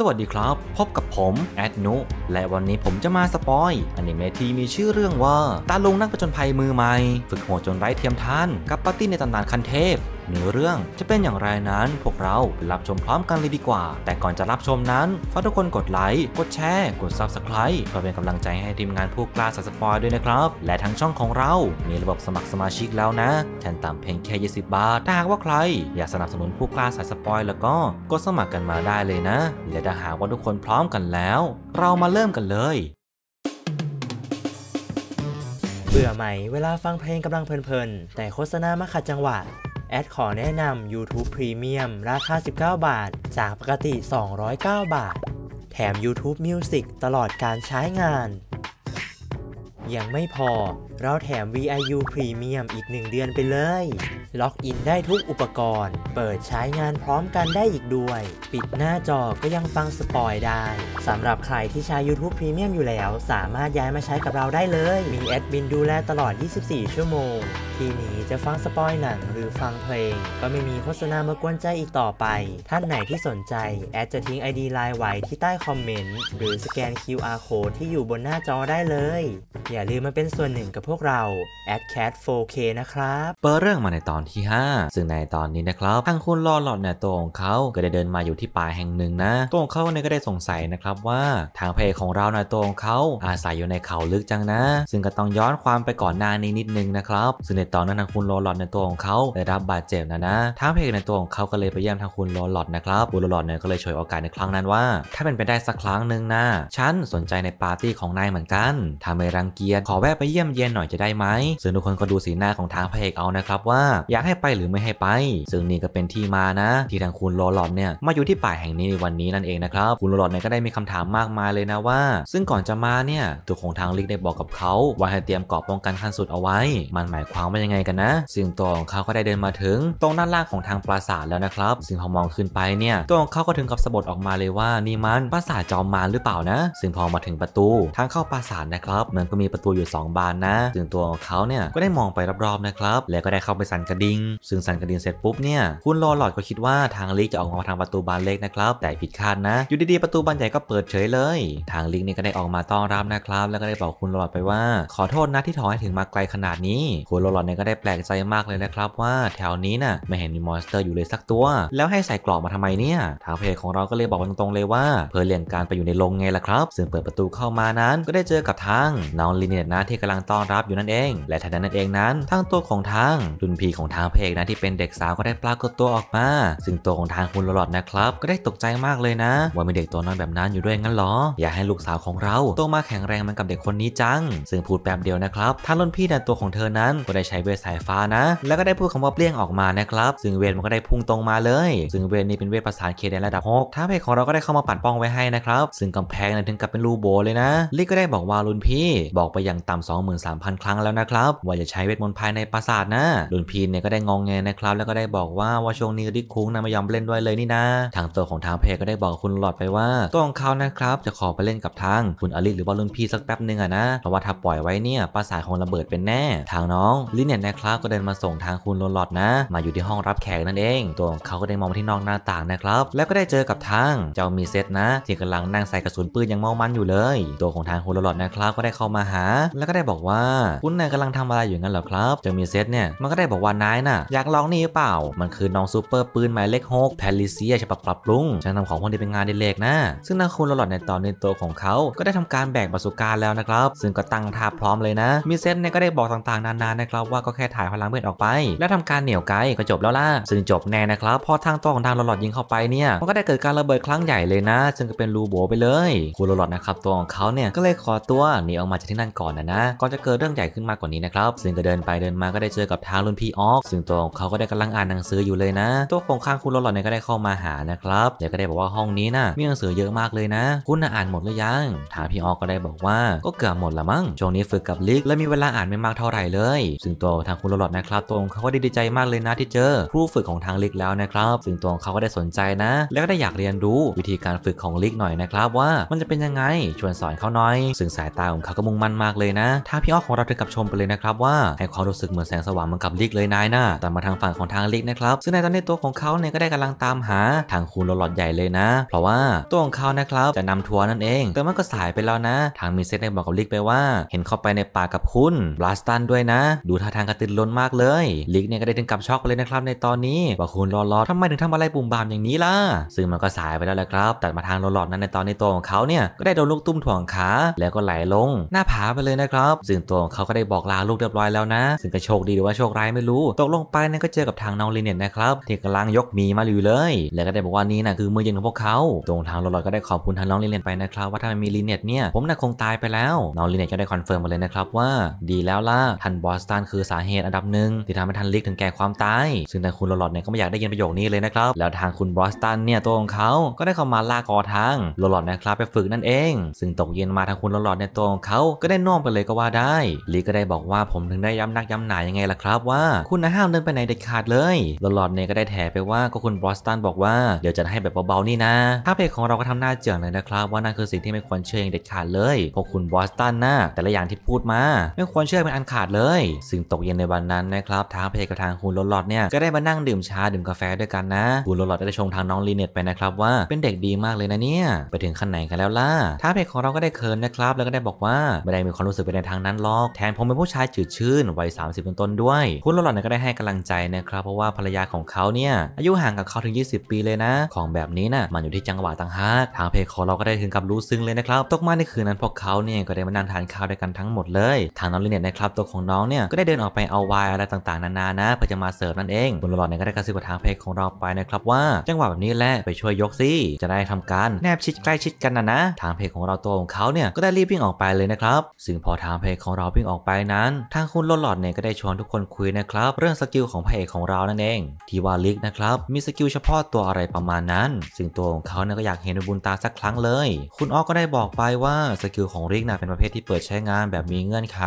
สวัสดีครับ พบกับผม แอดนุ และวันนี้ผมจะมาสปอยอนิเมะที่มีชื่อเรื่องว่า ตาลุงนักประจนภัยมือใหม่ ฝึกโหดจนไร้เทียมทานกับปาร์ตี้ในตำนานคันเทพเนื้อเรื่องจะเป็นอย่างไรนั้นพวกเราไปรับชมพร้อมกันเลยดีกว่า แต่ก่อนจะรับชมนั้นฝากทุกคนกดไลค์กดแชร์กด Subscribe เพื่อเป็นกำลังใจให้ทีมงานผู้กล้าสัสปอยด้วยนะครับ และทั้งช่องของเรา มีระบบสมัครสมาชิกแล้วนะแทนตามเพียงแค่ 20 บาทถ้าหากว่าใคร อยากสนับสนุนผู้กล้าสาสปอยแล้วก็ กดสมัครกันมาได้เลยนะและถ้าหากว่าทุกคนพร้อมกันแล้ว เรามาเริ่มกันเลยเบื่อไหมเวลาฟังเพลงกำลังเพลินๆแต่โฆษณามาขัดจังหวะแอดขอแนะนำ YouTube Premium ราคา 19 บาท จากปกติ 209 บาท แถม YouTube Music ตลอดการใช้งาน ยังไม่พอ เราแถม VIU Premium อีก 1 เดือนไปเลย ล็อกอินได้ทุกอุปกรณ์ เปิดใช้งานพร้อมกันได้อีกด้วย ปิดหน้าจอก็ยังฟังสปอยได้ สำหรับใครที่ใช้ YouTube Premium อยู่แล้ว สามารถย้ายมาใช้กับเราได้เลย มีแอดมินดูแลตลอด 24 ชั่วโมง EP นี้จะฟังสปอยหนังหรือฟังเพลง ก็ไม่มีโฆษณามากวนใจอีกต่อไปท่านไหนที่สนใจ แอดจะทิ้ง ID ไลน์ไว้ที่ใต้คอมเมนต์ หรือสแกน QR โค้ดที่อยู่บนหน้าจอได้เลย อย่าลืมมาเป็นส่วนหนึ่งกับพวกเราแอดแคท 4K นะครับ เปิดเรื่องมาในตอนที่ 5 ซึ่งในตอนนี้นะครับทางคุณลอหลอดเนี่ยตัวของเขาก็ได้เดินมาอยู่ที่ป่าแห่งหนึ่งนะตัวของเขาเนี่ยก็ได้สงสัยนะครับว่าทางเพลของเราในตัวของเขาอาศัยอยู่ในเขาลึกจังนะ ซึ่งก็ต้องย้อนความไปก่อนหน้านี้นิดนึงนะครับ ซึ่งในตอนนั้นทางคุณโรลอดในตัวของเขาได้รับบาดเจ็บนะนะทางเพกในตัวของเขาก็เลยไปเยี่ยมทางคุณโรลอดนะครับคุณโรลอดเนี่ยก็เลยฉวยโอกาสในครั้งนั้นว่า ถ้าเป็นไปได้สักครั้งหนึ่งนะฉันสนใจในปาร์ตี้ของนายเหมือนกันถ้าไม่รังเกียจขอแวะไปเยี่ยมเยียนหน่อยจะได้ไหมซึ่งทุกคนก็ดูสีหน้าของทางเพกเอานะครับว่าอยากให้ไปหรือไม่ให้ไป ซึ่งนี่ก็เป็นที่มานะ ที่ทางคุณโรลอดเนี่ยมาอยู่ที่ป่าแห่งนี้ในวันนี้นั่นเองนะครับคุณโรลอดเนี่ยก็ได้มีคำถามมากมายเลยนะว่า ซึ่งก่อนจะมาเนี่ยตัวของทางลิกได้บอกกับเขาว่าให้เตรียมกรอบป้องกันขั้นสุดเอาไว้ มันหมายความันยังไงกันนะซึ่งตัวของเขาก็ได้เดินมาถึงตรงด้านล่างของทางปราสาทแล้วนะครับซึ่งพอมองขึ้นไปเนี่ยตัวของเขาก็ถึงกับสะบัดออกมาเลยว่านี่มันปราสาทจอมมารหรือเปล่านะ ซึ่งพอมาถึงประตูทางเข้าปราสาทนะครับมันก็มีประตูอยู่ 2 บานนะซึ่งตัวของเขาเนี่ยก็ได้มองไปรอบๆนะครับแล้วก็ได้เข้าไปสั่นกระดิ่งซึ่งสั่นกระดิ่งเสร็จปุ๊บเนี่ยคุณรอหลอดก็คิดว่าทางลิกจะออกมาทางประตูบานเล็กนะครับแต่ผิดคาดนะอยู่ดีๆประตูบานใหญ่ก็เปิดเฉยเลย ทางลิกนี่ก็ได้ออกมาต้อนรับนะครับ แล้วก็ได้บอกคุณลอหลอดไปว่า ขอโทษนะที่ถอยถึงมาไกลขนาดนี้คุณลอหลอดเนี่ยก็ได้แปลกใจมากเลยนะครับว่า แถวนี้น่ะ ไม่เห็นมีมอนสเตอร์อยู่เลยสักตัว แล้วให้ใส่กรอบมาทำไมเนี่ย ทางเพจของเราก็เลยบอกตรงๆเลยว่า เพื่อเลี่ยงการไปอยู่ในโรงไงล่ะครับ ซึ่งเปิดประตูเข้ามานั้น ก็ได้เจอกับทางน้องลิเนตนะที่กำลังต้อนรับอยู่นั่นเอง และทันนั้นเองนั้น ทั้งตัวของทางรุ่นพีของทางเพจนะที่เป็นเด็กสาวก็ได้ปรากฏตัวออกมาซึ่งตัวของทางคุณหลอดนะครับก็ได้ตกใจมากเลยนะ ว่ามีเด็กตัวน้อยแบบนั้นอยู่ด้วยงั้นหรอ อยากให้ลูกสาวของเราโตมาแข็งแรงเหมือนกับเด็กคนนี้จังซึ่งพูดแบบเดียวนะครับทานรุ่นพี่นตัวของเธอนั้นก็ได้ใช้ช้เวทสายฟ้านะแล้วก็ได้พูดคำว่าเปลี่ยงออกมานะครับซึ่งเวทมันก็ได้พุ่งตรงมาเลยซึ่งเวทนี้เป็นเวทประสานเคเดนระดับ6ท้าเพจของเราก็ได้เข้ามาปัดป้องไว้ให้นะครับซึ่งกำแพงนั้นถึงกับเป็นรูโบเลยนะลิกก็ได้บอกว่ารุ่นพี่ บอกไปอย่างต่ำสองหมื่นสามพันครั้งแล้วนะครับว่าจะใช้เวทมนต์ภายในปราสาทนะรุ่นพีเนี่ยก็ได้งองแงนะครับแล้วก็ได้บอกว่าว่าช่วงนี้ลิกคุ้งนะไม่ยอมเล่นด้วยเลยนี่นะ ทางตัวของทางเพจก็ได้บอกคุณหลอดไปว่าตัวของเขานะครับจะขอไปเล่นกับทางคุณอลิหรือ ว่ารุ่นพีสักแป๊บนึงอะนะเพราะว่าถ้าปล่อยไว้เนี่ยปราสาทคงระเบิดเป็นแน่ทางน้องลิีเนี่ยนะครับก็เดินมาส่งทางคุณโรลอดนะ มาอยู่ที่ห้องรับแขกนั่นเอง ตัวเขาก็ได้มองไปที่นอกหน้าต่างนะครับแล้วก็ได้เจอกับทางเจ้ามีเซตนะที่กำลังนั่งใส่กระสุนปืนยังเมามันอยู่เลย ตัวของทางคุณโรลอดนะครับก็ได้เข้ามาหา แล้วก็ได้บอกว่าคุณเนี่ยกำลังทำอะไรอยู่งั้นเหรอครับเจ้ามีเซตเนี่ยมันก็ได้บอกว่านายน่ะอยากลองนี่หรือเปล่า มันคือน้องซูเปอร์ปืนหมายเลขหกแพลิเซียฉบับปรับปรุงฉันทำของพวกนี้เป็นงานเดเล็กนะซึ่งทางคุณโรลอดในตอนนี้ตัวของเขาก็ได้ทำการแบกบะสุการแล้วนะครับซึ่งก็ตั้งท่าพร้อมเลยนะ มีเซตเนี่ยก็ได้บอกต่างๆนานานะครับว่าก็แค่ถ่ายพลังเมืดออกไป และทำการเหนี่ยวไกก็จบแล้วล่ะซึ่งจบแน่นะครับพอทางตัวของทางโรลอดยิงเข้าไปเนี่ยมันก็ได้เกิดการระเบิดครั้งใหญ่เลยนะ ซึ่งก็เป็นรูโบไปเลยคูโรลอดนะครับตัวของเขาเนี่ยก็เลยขอตัวหนีออกมาจากที่นั่นก่อนนะนะก่อนจะเกิดเรื่องใหญ่ขึ้นมากกว่านี้นะครับซึ่งก็เดินไปเดินมาก็ได้เจอกับทางรุ่นพี่ออก ซึ่งตัวของเขาก็ได้กำลังอ่านหนังสืออยู่เลยนะ ตัวของข้างคูโรลอดเนี่ยก็ได้เข้ามาหานะครับเดี๋ยวก็ได้บอกว่าห้องนี้นะมีหนังสือเยอะมากเลยนะคุณอ่านหมดหรือยังถามพี่ออกก็ได้บอกว่าก็เกือบหมดละมั้งช่วงนี้ฝึกกับลิกและมีเวลาอ่านไม่มากเท่าไหร่เลยซึ่งตัวทางคุณหลอดนะครับ ตัวของเขาก็ดีใจมากเลยนะที่เจอครูฝึกของทางลิกแล้วนะครับซึ่งตัวของเขาก็ได้สนใจนะ แล้วก็ได้อยากเรียนรู้วิธีการฝึกของลิกหน่อยนะครับว่ามันจะเป็นยังไงชวนสอนเขาหน่อย ซึ่งสายตาของเขาก็มุ่งมั่นมากเลยนะถ้าพี่อ้อของเราถึงกับชมไปเลยนะครับว่า ให้ความรู้สึกเหมือนแสงสว่างมันกับลิกเลยนายนะแต่มาทางฝั่งของทางลิกนะครับซึ่งในตอนนี้ตัวของเขาเนี่ยก็ได้กำลังตามหา ทางคุณหลอดใหญ่เลยนะ เพราะว่าตัวของเขานะครับจะนำทัวร์นั่นเอง แต่มันก็สายไปแล้วนะ ทางมิเซตได้บอกกับลิกไปว่า เห็นเข้าไปในป่ากับคุณบลาสตันด้วยนะ ดูทท่าทางกระตือร้นมากเลยลิกเนี่ยก็ได้ถึงกับช็อกไปเลยนะครับ ในตอนนี้ว่าคุณลอลอดทำไมถึงทำอะไรปุ่มบามอย่างนี้ล่ะ ซึ่งมันก็สายไปแล้วแหละครับแต่มาทางลอลอดนั้นในตอนในตัวของเขาเนี่ยก็ได้โดนลูกตุ้มถ่วงขาแล้วก็ไหลลงหน้าผาไปเลยนะครับซึ่งตัวของเขาก็ได้บอกลาลูกเรียบร้อยแล้วนะ ซึ่งก็โชคดีหรือว่าโชคร้ายไม่รู้ตกลงไปนั่นก็เจอกับทางน้องลินเนยนะครับที่กำลังยกมีมาอยู่เลย แล้วก็ได้บอกว่านี่นะคือมือเย็นของพวกเขาตรงทางลอลอดก็ได้ขอบคุณทางน้องลินเนนไปนะครับ ว่าถ้าไม่มีลินเนนเนี่ยผมน่าคงตายไปแล้วน้องลินเนนก็ได้คอนเฟิร์มมาเลยนะครับว่าดีแล้วล่ะทันบอสตันคือสาเหตุอันดับหนึ่งที่ทำให้ท่านลิกถึงแก่ความตาย ซึ่งทางคุณหลอดเนี่ยก็ไม่อยากได้ยินประโยคนี้เลยนะครับ แล้วทางคุณบรอสตันเนี่ยตัวของเขาก็ได้เข้ามาลากคอทางหลอดนะครับไปฝึกนั่นเอง ซึ่งตกเย็นมาทางคุณหลอดเนี่ยตัวของเขา ก็ได้น้อมไปเลยก็ว่าได้ลิกก็ได้บอกว่าผมถึงได้ย้ำนักย้ำหนายังไงล่ะครับว่าคุณนะห้ามเดินไปไหนเด็ดขาดเลยหลอดเนี่ยก็ได้แถไปว่าก็คุณบรอสตัน บอกว่าเดี๋ยวจะให้แบบเบาๆนี่นะ ถ้าเพจของเราก็ทำหน้าเจิงเลยนะครับ ว่านั่นคือสิ่งที่ไม่ควรเชื่ออย่างเด็ดขาดเลยพวกคุณบอสตันนะแต่ละอย่างที่พูดมา ไม่ควรเชื่อเป็นอันขาดเลย ซึ่งตกเย็นในวันนั้นนะครับ ทางพระเอกกับทางคุณลอลอดเนี่ยก็ได้มานั่งดื่มชาดื่มกาแฟด้วยกันนะคุณลอลอดได้ชมทางน้องลีเน็ตไปนะครับว่าเป็นเด็กดีมากเลยนะเนี่ยไปถึงขั้นไหนกันแล้วล่ะทางพระเอกของเราก็ได้เคิร์นนะครับแล้วก็ได้บอกว่าไม่ได้มีความรู้สึกไปในทางนั้นหรอกแทนผมเป็นผู้ชายจืดชื่นวัย30 ต้นๆด้วยคุณลอลอดเนี่ยก็ได้ให้กำลังใจนะครับเพราะว่าภรรยาของเขาเนี่ยอายุห่างกับเขาถึง 20 ปีเลยนะของแบบนี้นะ่ะมันอยู่ที่จังหวะต่างหากทางเพจของเราก็ได้ถึงกับรู้ซึ้งเลยนะครับตกมาในคืนนั้นพวกเขาเนี่ยก็ได้มานั่งทานข้าวด้วยกันทั้งหมดเลย ทางน้องลีเน็ตนะครับตัวของน้องเนี่ยก็ได้เดอนออกไปเอาวายอะไรต่างๆนานานะเพื่อจะมาเสิร์ฟนั่นเองบุหลอดเนี่ยก็ได้กระซิบกับทางเพจของเราไปนะครับว่า จังหวะแบบนี้แหละไปช่วยยกซิจะได้ทำการแนบชิดใกล้ชิดกันนะนะทางเพจของเราตัวของเขาเนี่ยก็ได้รีบวิ่งออกไปเลยนะครับซึ่งพอทางเพจของเราวิ่งออกไปนั้นทางคุณหลอดเนี่ยก็ได้ชวนทุกคนคุยนะครับเรื่องสกิลของพระเอกของเรานั่นเองทีวาลิกนะครับมีสกิลเฉพาะตัวอะไรประมาณนั้นซึ่งตัวของเขาเนี่ยก็อยากเห็นบุญตาสักครั้งเลย คุณออกก็ได้บอกไปว่าสกิลของลิกนะเป็นประเภทที่เปิดใช้งานแบบมี เงื่อนไข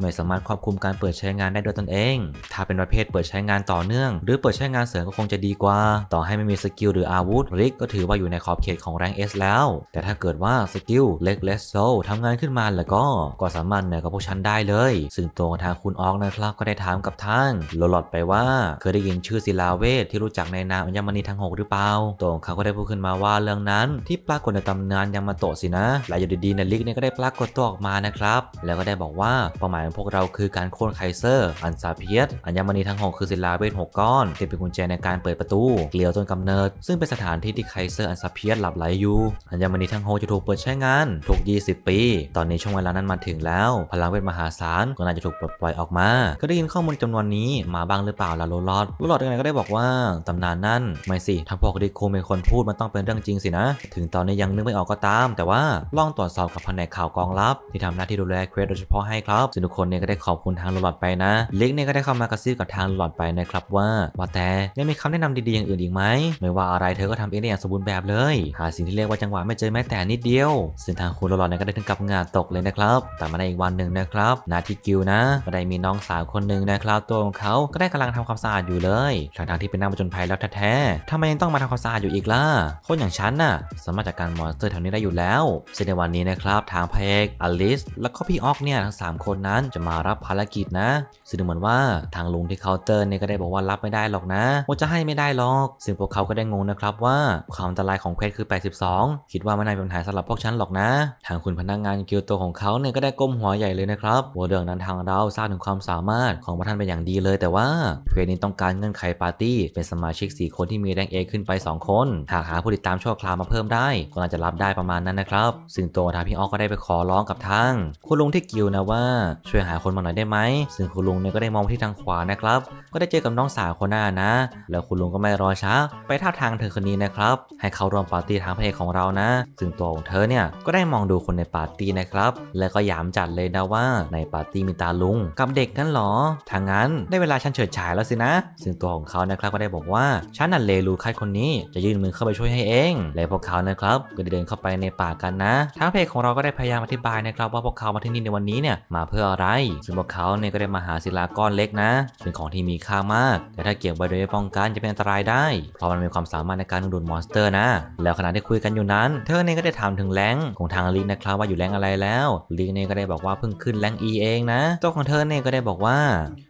ไม่สามารถควบคุมการเปิดใช้งานได้ด้วยตนเอง ถ้าเป็นประเภทเปิดใช้งานต่อเนื่อง หรือเปิดใช้งานเสริมก็คงจะดีกว่า ต่อให้ไม่มีสกิลหรืออาวุธริกก็ถือว่าอยู่ในขอบเขตของแรง S แล้ว แต่ถ้าเกิดว่าสกิลเล็กเลสโซทำงานขึ้นมาแล้วก็ก็สามารถเหนือกับพวกฉันได้เลย ซึ่งตัวทางคุณออกนะครับก็ได้ถามกับทางโลลอดไปว่า เคยได้ยินชื่อศิลาเวทที่รู้จักในนามยัญมณีทั้งหกหรือเปล่าตัวเขาก็ได้พูดขึ้นมาว่าเรื่องนั้น ที่ปรากฏในตำนานยังมาโตสินะและอยู่ดีๆในลิกเนี่ยก็ได้ปรากฏตัวออกมานะครับแล้วก็ได้บอกว่าเป้าหมายของพวกเราคือการโค่นไคเเซอร์อันซาเพียส อัญมณีทั้งกคือศิลาเวทหก้อนที่เป็นกุญแจในการเปิดประตู เกลียวต้นกำเนิด ซึ่งเป็นสถานที่ที่ไคเซอร์อันซาเพียสหลับไหลอยู่ อัญมณีทั้งกจะถูกเปิดใช้งานทุก20 ปี ตอนนี้ช่วงเวลานั้นมาถึงแล้ว พลังเวทมหาศาล ก็น่าจะถูกปลดปล่อยออกมา ก็ได้ยินข้อมูลจำนวนนี้มาบ้างหรือเปล่าล่ะโรลอดโรลอดยังไงก็ได้บอกว่าตำนานนั้นไม่สิั้าพวกดิโคเป็นคนพูดมันต้องเป็นเรื่องจริงสินะ ถึงตอนนี้ยังนึกไม่ออกก็ตาม แต่ว่าลองตรวจสอบกับแผนกข่าวกองลับ ที่ทำหน้าที่ดูแลเควสโดยเฉพาะให้ครับซึ่งทุกคนเนี่ยก็ได้ขอบคุณทางโรลอดไปนะลิกเนี่ยก็ได้เข้ามากระซิบกับทางหลอดไปนะครับว่าว่าแต่ยังมีคำแนะนำดีๆอย่างอื่นอีกไหมไม่ว่าอะไรเธอก็ทำเองได้อย่างสมบูรณ์แบบเลย หาสิ่งที่เรียกว่าจังหวะไม่เจอแม้แต่นิดเดียวสินทางคุณหลอดเนี่ยก็ได้ถึงกับงานตกเลยนะครับแต่มาในอีกวันหนึ่งนะครับนาทีกิวนะก็ได้มีน้องสาวคนหนึ่งนะครับตัวของเขาก็ได้กำลังทำความสะอาดอยู่เลยงทางที่เป็นนักะจญภัยแล้วแท้ๆทำไมยังต้องมาทำความสะอาดอยู่อีกล่ะคนอย่างฉันน่ะสามารถจัดการมอนสเตอร์แถวนี้ได้อยู่แล้วซึ่งในวันนี้นะครับทางเพกอลิสแล้วก็พี่ออกเนี่ยทั้ง3คนนั้นจะมารับภารกิจนะซึ่งเหมือนว่าทางลุงที่เคาน์เตอร์เนี่ยก็ได้บอกว่ารับไม่ได้หรอกนะว่าจะให้ไม่ได้หรอก ซึ่งพวกเขาก็ได้งงนะครับว่าความอันตรายของเควสคือ 82 คิดว่าไม่น่าเป็นปัญหาสำหรับพวกฉันหรอกนะทางคุณพนักงานเกียวโตของเขาเนี่ยก็ได้ก้มหัวใหญ่เลยนะครับว่าเรื่องนั้นทางเราทราบถึงความสามารถของพระท่านเป็นอย่างดีเลย แต่ว่าเควสนี้ต้องการเงื่อนไขปาร์ตี้เป็นสมาชิก4คนที่มีแรงเอขึ้นไป2 คนหากหาผู้ติดตามชั่วคราวมาเพิ่มได้ก็อาจจะรับได้ประมาณนั้นนะครับซึ่งตัวทางพี่ออกก็ได้ไปขอร้องกับทางคุณลุงที่กิวนะว่า ช่วยหาคนมาหน่อยได้ไหมซึ่งึ่งคุณลุงเนี่ยก็ได้มองไปที่ทางขวานะครับ ก็ได้เจอกับน้องสาวคนหน้านะ แล้วคุณลุงก็ไม่รอช้าไปท่าทางเธอคนนี้นะครับให้เข้าร่วมปาร์ตี้ทางเพลของเรานะ ซึ่งตัวของเธอเนี่ยก็ได้มองดูคนในปาร์ตี้นะครับแล้วก็ยามจัดเลยนะว่าในปาร์ตี้มีตาลุงกับเด็กกันหรอทางนั้นได้เวลาฉันเฉิดฉายแล้วสินะ ซึ่งตัวของเขานะครับก็ได้บอกว่าฉันนั่นเลลูคัดคนนี้จะยื่นมือเข้าไปช่วยให้เอง และพวกเขานะครับก็ได้เดินเข้าไปในป่ากันนะทางเพงของเราก็ได้พยายามอธิบายนะครับ ว่าพวกเขามาที่นี่ในวันนี้เนี่ยมาเพื่ออะไรซึ่งพวกเขาเนี่ยก็ได้มหาศิลาก้อนเล็กนะ เป็นของที่มีค่ามาก แต่ถ้าเก็บไว้โดยไม่ป้องกันจะเป็นอันตรายได้เพราะมันมีความสามารถในการดูดมอนสเตอร์ นะ แล้วขณะที่คุยกันอยู่นั้นเธอเนี่ยก็ได้ถามถึงแรงของทางลิงนะครับว่าอยู่แรงอะไรแล้ว ลิงเนี่ยก็ได้บอกว่าเพิ่งขึ้นแรงอีเองนะ ตัวของเธอเนี่ยก็ได้บอกว่า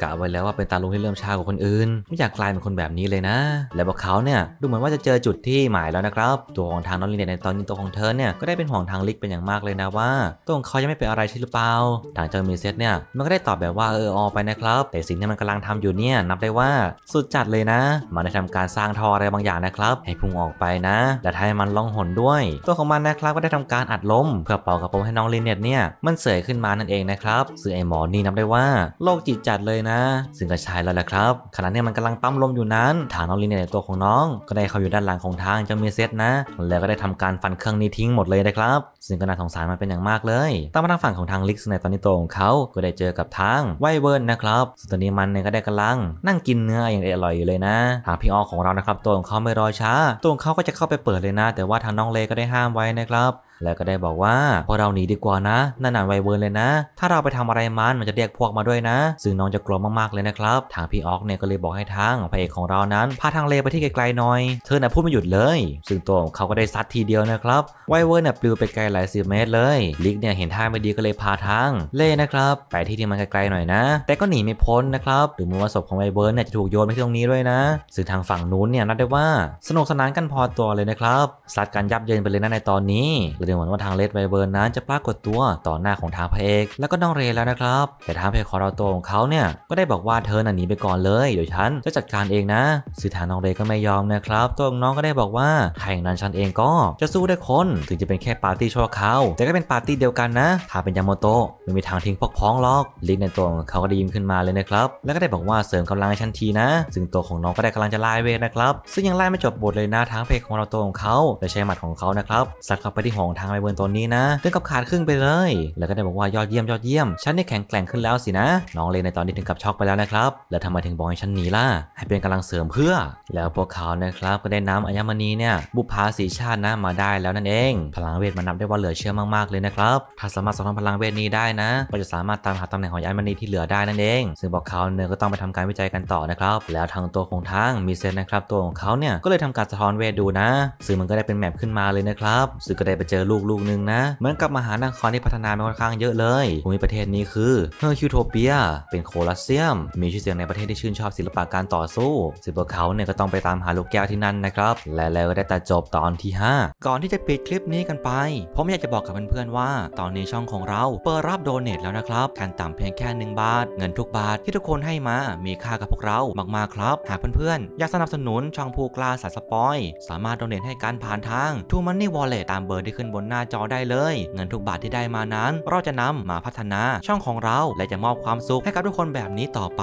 กะไว้แล้วว่าเป็นตาลุงที่เริ่มชากว่าคนอื่นไม่อยากกลายเป็นคนแบบนี้เลยนะ และพวกเขาเนี่ยดูเหมือนว่าจะเจอจุดที่หมายแล้วนะครับตัวของทางน้องลิงในตอนนี้ตัวของเธอเนี่ยก็ได้เป็นห่วงทางลิกเป็นอย่างมากเลยนะว่าตัวของเขายังไม่เป็นอะไรใช่หรือเปล่าทางเจอมีเซตเนี่ยมันก็ได้ตอบแบบว่าเออออกไปนะครับ แต่สิ่งที่มันกำลังทำอยู่เนี่ยนับได้ว่าสุดจัดเลยนะ มันได้ทำการสร้างทออะไรบางอย่างนะครับให้พุ่งออกไปนะและให้มันล่องหนด้วย ตัวของมันนะครับก็ได้ทำการอัดลม เพื่อเป่ากระโปรงให้น้องลินเน็ตเนี่ยมันเสยขึ้นมานั่นเองนะครับซึ่งไอหมอนี่นับได้ว่าโลกจิตจัดเลยนะซึ่งกรใชยแล้วแหละครับขณะนี้มันกำลังปั๊มลมอยู่นั้นฐานน้องลินเน็ตตัวของน้อง ก็ได้เข้าอยู่ด้านหลังของทางเจ้ามีเซตนะ แล้วก็ได้ทำการฟันเครื่องนี้ทิ้งหมดเลยนะครับซึ่งก็น่าสงสารมันเป็นอย่างมากเลยตามมาทางฝั่งของทางลิกในตอนนี้ตัวของเขาก็ได้เจอกับทางไวบิร์นนะครับตอนนี้มันเนี่ยก็ได้กำลัง นั่งกินเนื้ออย่างอร่อยอยู่เลยนะทางพี่ออของเรานะครับตัวของเขาไม่รอช้าตัวของเขาก็จะเข้าไปเปิดเลยนะ แต่ว่าทางน้องเลก็ได้ห้ามไว้นะครับแล้วก็ได้บอกว่าพวกเราหนีดีกว่านะนั่นน่ะไวเวิร์นเลยนะ ถ้าเราไปทำอะไรมันมันจะเรียกพวกมาด้วยนะ ซึ่งน้องจะกลัวมากๆเลยนะครับ ทางพี่ออกเนี่ยก็เลยบอกให้ทางพระเอกของเรานั้นพาทางเลไปที่ไกลๆหน่อยเธอน่ะพูดไม่หยุดเลย ซึ่งตัวของเขาก็ได้ซัดทีเดียวนะครับไวเวิร์นเนี่ยปลิวไปไกลหลายสิบเมตรเลยลิกเนี่ยเห็นท่าไม่ดีก็เลยพาทางเล่นะครับไปที่ที่มันไกลๆหน่อยนะ แต่ก็หนีไม่พ้นนะครับหรือมือว่าศพของไวเวิร์นเนี่ยจะถูกโยนไปที่ตรงนี้ด้วยนะซึ่งทางฝั่งนู้นเนี่ยนับได้ว่าสนุกสนานกันพอตัวเลยนะครับซัดกันยับเยินไปเลยนะในตอนนี้แลดูเหมือนว่าทางเลดไวเบิร์นนั้นจะปรากฏตัวต่อหน้าของทางพระเอกแล้วก็น้องเรแล้วนะครับแต่ทางเพคอราโตของเขาเนี่ยก็ได้บอกว่าเธอหนีไปก่อนเลยเดี๋ยวฉันจะจัดการเองนะ สื่อทางน้องเรก็ไม่ยอมนะครับตัวน้องก็ได้บอกว่าอย่างนั้นฉันเองก็จะสู้ได้คน ถึงจะเป็นแค่ปาร์ตี้ชั่วคราวแต่ก็เป็นปาร์ตี้เดียวกันนะถ้าเป็นยาโมโตะไม่มีทางทิ้งพวกพ้องหรอกลิกในตัวของเขาก็ได้ยิ้มขึ้นมาเลยนะครับแล้วก็ได้บอกว่าเสริมกำลังให้ฉันทีนะ ซึ่งตัวของน้องก็ได้กำลังจะไล่เวทนะครับซึ่งยังไล่ไม่จบบทเลยนะทางเพคคอเราตัวของเขาและใช้หมัดของเขานะครับสัดเข้าไปที่หังทางไปเบนตัวนี้นะถึงกับขาดครึ่งไปเลย แล้วก็ได้บอกว่ายอดเยี่ยม ยอดเยี่ยมฉันได้แข็งแกร่งขึ้นแล้วสินะน้องเลนในตอนนี้ถึงกับช็อกไปแล้วนะครับแล้วทำไมถึงบอกให้ฉันหนีล่ะให้เป็นกำลังเสริมเพื่อ แล้วพวกเขานะครับก็ได้น้ำอัญมณีเนี่ยบุพภาสีชาตินะมาได้แล้วนั่นเอง พลังเวทมันนับได้ว่าเหลือเชื่อมากๆเลยนะครับถ้าสามารถสะท้อนพลังเวทนี้ได้นะก็จะสามารถตามหาตำแหน่งของอัญมณีที่เหลือได้นั่นเอง ซึ่งพวกเขาเนี่ยก็ต้องไปทำการวิจัยกันต่อนะครับแล้วทางตัวของทางมีเซนนะครับตัวของเขาเนี่ยก็เลยทำการสะท้อนเวทดูนะซึ่งมันก็ได้เป็นแมปขึ้นมาเลยนะครับซึ่งก็ได้ไปเจอลูกลูกหนึ่งนะเหมือนกับมหานครที่พัฒนาไปค่อนข้างเยอะเลยภูมิประเทศนี้คือเฮอร์คิวโทเปีย เป็นโคลัสเซียมมีชื่อเสียงในประเทศที่ชื่นชอบศิลปะการต่อสู้ซึ่งพวกเขาเนี่ยก็ต้องไปตามหาลูกแก้วที่นั่นนะครับและแล้วก็ได้ตัดจบตอนที่ 5 ก่อนที่จะปิดคลิปนี้กันไป ผมอยากจะบอกกับเพื่อนๆว่า ตอนนี้ช่องของเราเปิดรับโดเนทแล้วนะครับการต่ำเพียงแค่1บาท เงินทุกบาทที่ทุกคนให้มามีค่ากับพวกเรามากๆครับ หากเพื่อนๆอยากสนับสนุนช่องผู้กล้าสายสปอยสามารถโดเนทให้การผ่านทางทูมันนี่วอลเล็ตตามเบอร์ที่ขึ้นบนหน้าจอได้เลย เงินทุกบาทที่ได้มานั้น เราจะนำมาพัฒนาช่องของเรา และจะมอบความสุข ให้กับทุกคนแบบนี้ต่อไป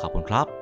ขอบคุณครับ